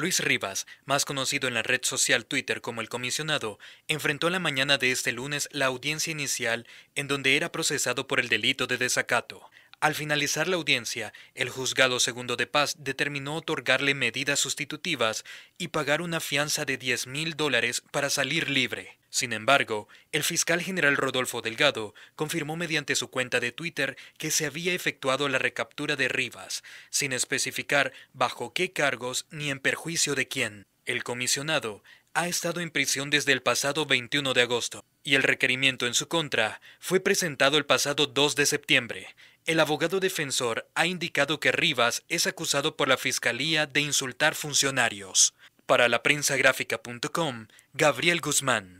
Luis Rivas, más conocido en la red social Twitter como el comisionado, enfrentó la mañana de este lunes la audiencia inicial en donde era procesado por el delito de desacato. Al finalizar la audiencia, el juzgado segundo de paz determinó otorgarle medidas sustitutivas y pagar una fianza de 10 mil dólares para salir libre. Sin embargo, el fiscal general Rodolfo Delgado confirmó mediante su cuenta de Twitter que se había efectuado la recaptura de Rivas, sin especificar bajo qué cargos ni en perjuicio de quién. El comisionado ha estado en prisión desde el pasado 21 de agosto y el requerimiento en su contra fue presentado el pasado 2 de septiembre, el abogado defensor ha indicado que Rivas es acusado por la Fiscalía de insultar funcionarios. Para la prensa Gabriel Guzmán.